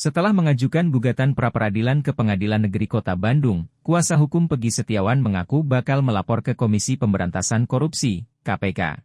Setelah mengajukan gugatan pra-peradilan ke Pengadilan Negeri Kota Bandung, kuasa hukum Pegi Setiawan mengaku bakal melapor ke Komisi Pemberantasan Korupsi, KPK.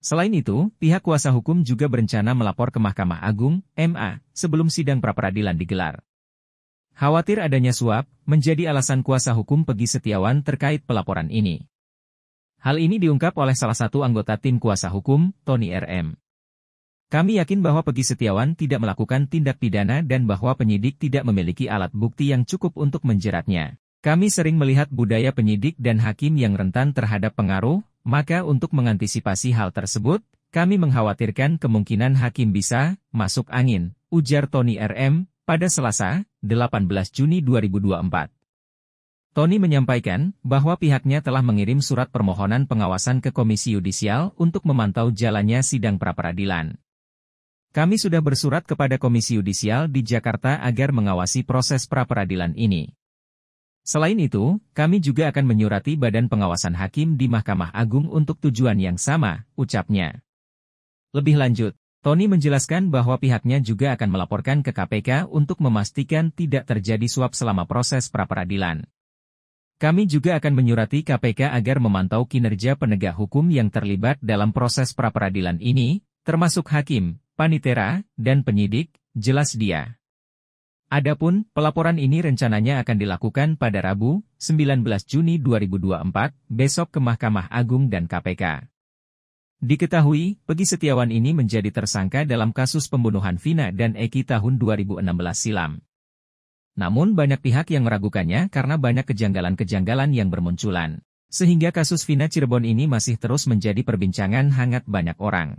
Selain itu, pihak kuasa hukum juga berencana melapor ke Mahkamah Agung, MA, sebelum sidang pra-peradilan digelar. Khawatir adanya suap, menjadi alasan kuasa hukum Pegi Setiawan terkait pelaporan ini. Hal ini diungkap oleh salah satu anggota tim kuasa hukum, Tony RM. Kami yakin bahwa Pegi Setiawan tidak melakukan tindak pidana dan bahwa penyidik tidak memiliki alat bukti yang cukup untuk menjeratnya. Kami sering melihat budaya penyidik dan hakim yang rentan terhadap pengaruh, maka untuk mengantisipasi hal tersebut, kami mengkhawatirkan kemungkinan hakim bisa masuk angin, ujar Tony RM, pada Selasa, 18 Juni 2024. Tony menyampaikan bahwa pihaknya telah mengirim surat permohonan pengawasan ke Komisi Yudisial untuk memantau jalannya sidang pra-peradilan. Kami sudah bersurat kepada Komisi Yudisial di Jakarta agar mengawasi proses pra-peradilan ini. Selain itu, kami juga akan menyurati Badan Pengawasan Hakim di Mahkamah Agung untuk tujuan yang sama, ucapnya. Lebih lanjut, Tony menjelaskan bahwa pihaknya juga akan melaporkan ke KPK untuk memastikan tidak terjadi suap selama proses pra-peradilan. Kami juga akan menyurati KPK agar memantau kinerja penegak hukum yang terlibat dalam proses pra-peradilan ini, termasuk hakim, panitera, dan penyidik, jelas dia. Adapun, pelaporan ini rencananya akan dilakukan pada Rabu, 19 Juni 2024, besok ke Mahkamah Agung dan KPK. Diketahui, Pegi Setiawan ini menjadi tersangka dalam kasus pembunuhan Vina dan Eki tahun 2016 silam. Namun banyak pihak yang meragukannya karena banyak kejanggalan-kejanggalan yang bermunculan. Sehingga kasus Vina Cirebon ini masih terus menjadi perbincangan hangat banyak orang.